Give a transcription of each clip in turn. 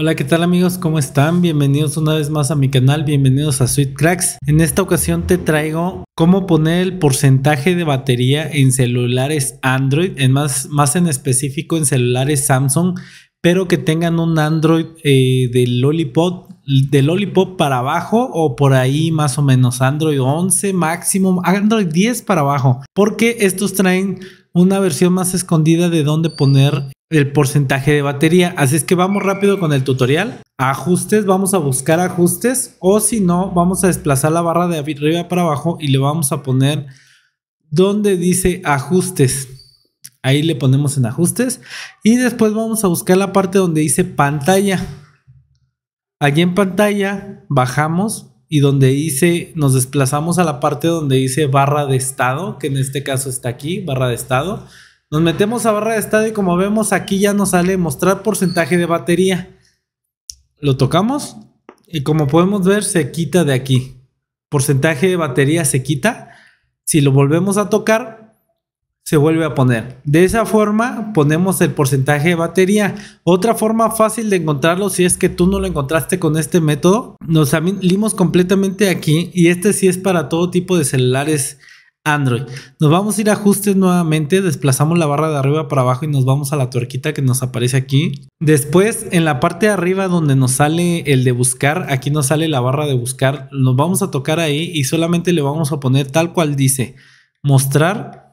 Hola, ¿qué tal amigos? ¿Cómo están? Bienvenidos una vez más a mi canal, bienvenidos a Sweet Cracks. En esta ocasión te traigo cómo poner el porcentaje de batería en celulares Android, en más, más en específico en celulares Samsung, pero que tengan un Android eh, del Lollipop del Lollipop para abajo o por ahí más o menos Android 11 máximo, Android 10 para abajo, porque estos traen una versión más escondida de dónde poner el porcentaje de batería. Así es que vamos rápido con el tutorial. Ajustes, vamos a buscar ajustes o si no, vamos a desplazar la barra de arriba para abajo y le vamos a poner donde dice ajustes. Ahí le ponemos en ajustes y después vamos a buscar la parte donde dice pantalla. Allí en pantalla bajamos y donde dice, nos desplazamos a la parte donde dice barra de estado, que en este caso está aquí, barra de estado nos metemos a barra de estado y como vemos aquí ya nos sale mostrar porcentaje de batería. Lo tocamos y como podemos ver se quita de aquí. Porcentaje de batería se quita. Si lo volvemos a tocar, se vuelve a poner. De esa forma ponemos el porcentaje de batería. Otra forma fácil de encontrarlo si es que tú no lo encontraste con este método. Nos salimos completamente aquí y este sí es para todo tipo de celulares Android. Nos vamos a ir a ajustes nuevamente, desplazamos la barra de arriba para abajo y nos vamos a la tuerquita que nos aparece aquí. Después, en la parte de arriba donde nos sale el de buscar, aquí nos sale la barra de buscar, nos vamos a tocar ahí y solamente le vamos a poner tal cual dice, mostrar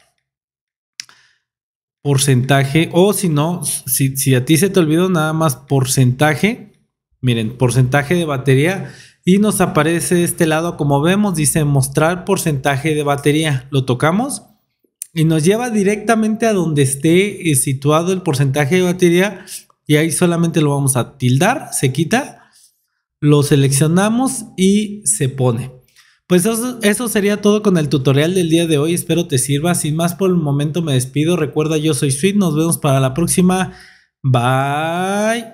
porcentaje o si no, si, si a ti se te olvidó nada más porcentaje, miren, porcentaje de batería y nos aparece este lado como vemos dice mostrar porcentaje de batería lo tocamos y nos lleva directamente a donde esté eh, situado el porcentaje de batería y ahí solamente lo vamos a tildar se quita lo seleccionamos y se pone pues eso, eso, sería todo con el tutorial del día de hoy. Espero te sirva. Sin más por el momento me despido. Recuerda, yo soy Sweet. Nos vemos para la próxima. Bye.